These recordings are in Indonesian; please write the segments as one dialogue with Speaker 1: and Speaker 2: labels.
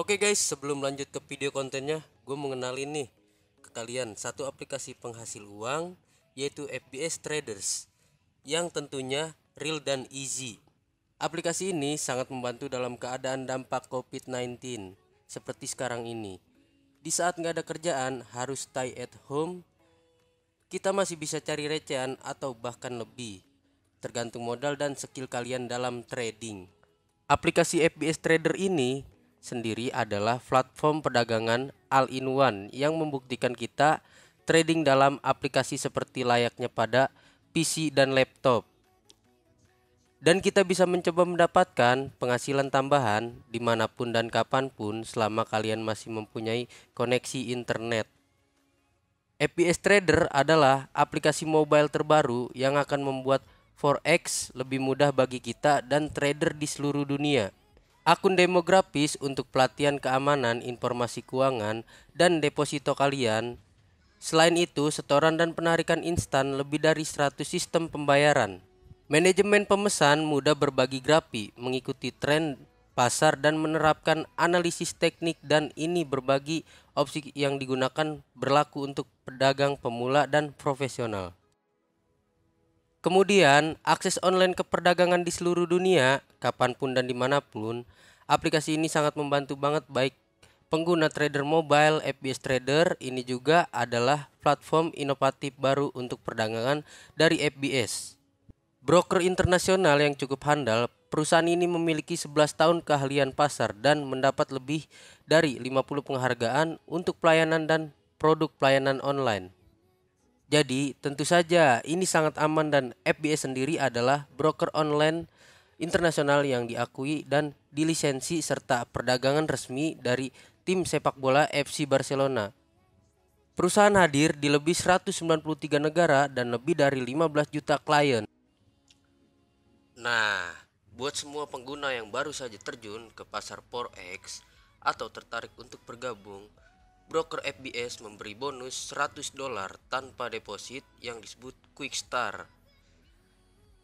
Speaker 1: Oke okay guys, sebelum lanjut ke video kontennya, gue mengenali nih ke kalian satu aplikasi penghasil uang yaitu FBS Traders yang tentunya real dan easy. Aplikasi ini sangat membantu dalam keadaan dampak COVID-19 seperti sekarang ini. Di saat nggak ada kerjaan, harus stay at home, kita masih bisa cari recehan atau bahkan lebih, tergantung modal dan skill kalian dalam trading. Aplikasi FBS Trader ini sendiri adalah platform perdagangan all-in-one yang membuktikan kita trading dalam aplikasi seperti layaknya pada PC dan laptop. Dan kita bisa mencoba mendapatkan penghasilan tambahan dimanapun dan kapanpun selama kalian masih mempunyai koneksi internet. FPS Trader adalah aplikasi mobile terbaru yang akan membuat Forex lebih mudah bagi kita dan trader di seluruh dunia. Akun demografis untuk pelatihan keamanan informasi keuangan dan deposito kalian. Selain itu, setoran dan penarikan instan lebih dari 100 sistem pembayaran. Manajemen pemesan mudah berbagi grafi, mengikuti tren pasar dan menerapkan analisis teknik dan ini berbagi opsi yang digunakan berlaku untuk pedagang pemula dan profesional. Kemudian, akses online ke perdagangan di seluruh dunia, kapanpun dan dimanapun, aplikasi ini sangat membantu banget baik pengguna trader mobile, FBS Trader, ini juga adalah platform inovatif baru untuk perdagangan dari FBS. Broker internasional yang cukup handal, perusahaan ini memiliki 11 tahun keahlian pasar dan mendapat lebih dari 50 penghargaan untuk pelayanan dan produk pelayanan online. Jadi, tentu saja ini sangat aman dan FBS sendiri adalah broker online internasional yang diakui dan dilisensi serta perdagangan resmi dari tim sepak bola FC Barcelona. Perusahaan hadir di lebih 193 negara dan lebih dari 15 juta klien. Nah, buat semua pengguna yang baru saja terjun ke pasar Forex atau tertarik untuk bergabung broker FBS memberi bonus 100 dolar tanpa deposit yang disebut Quick Start.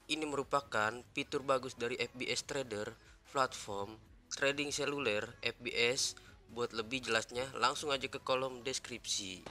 Speaker 1: Ini merupakan fitur bagus dari FBS Trader, platform trading seluler FBS. Buat lebih jelasnya, langsung aja ke kolom deskripsi.